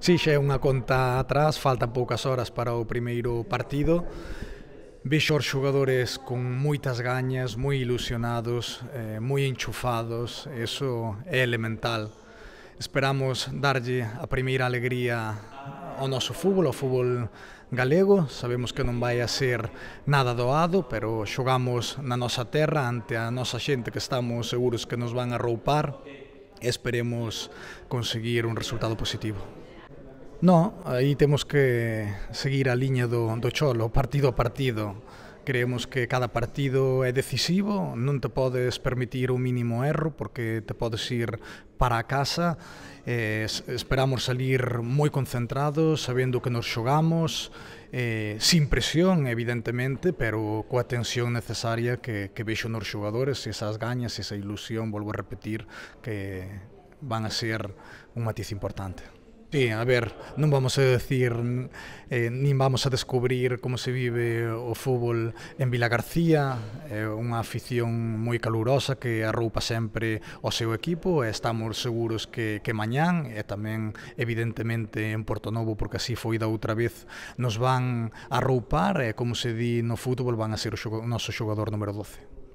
Sí, ya é una conta atrás, faltan pocas horas para el primeiro partido. vi jugadores con muchas gañas, muy ilusionados, eh, muy enchufados, eso é elemental. Esperamos darle a primeira alegría ao noso fútbol, ao fútbol galego. Sabemos que no vai a ser nada doado, pero jugamos na nuestra terra ante a nosa xente que estamos seguros que nos van a roupar. Esperemos conseguir un resultado positivo. No, aí temos que seguir a liña do, do cholo, partido a partido. Creemos que cada partido é decisivo, non te podes permitir o mínimo erro porque te podes ir para a casa. Eh, esperamos salir moi concentrados, sabendo que nos xogamos, eh, sin presión, evidentemente, pero coa tensión necesaria que, que vexo nos xogadores, esas gañas, esa ilusión, volvo a repetir, que van a ser un matiz importante. Sí, a ver, non vamos a decir eh, nin vamos a descubrir como se vive o fútbol en Vila García, é eh, unha afición moi calurosa que arroupa sempre o seu equipo e estamos seguros que, que mañán e tamén evidentemente en Porto Novo porque así foi da outra vez nos van arroupar e como se di no fútbol van a ser o, xogo, o noso xogador número 12.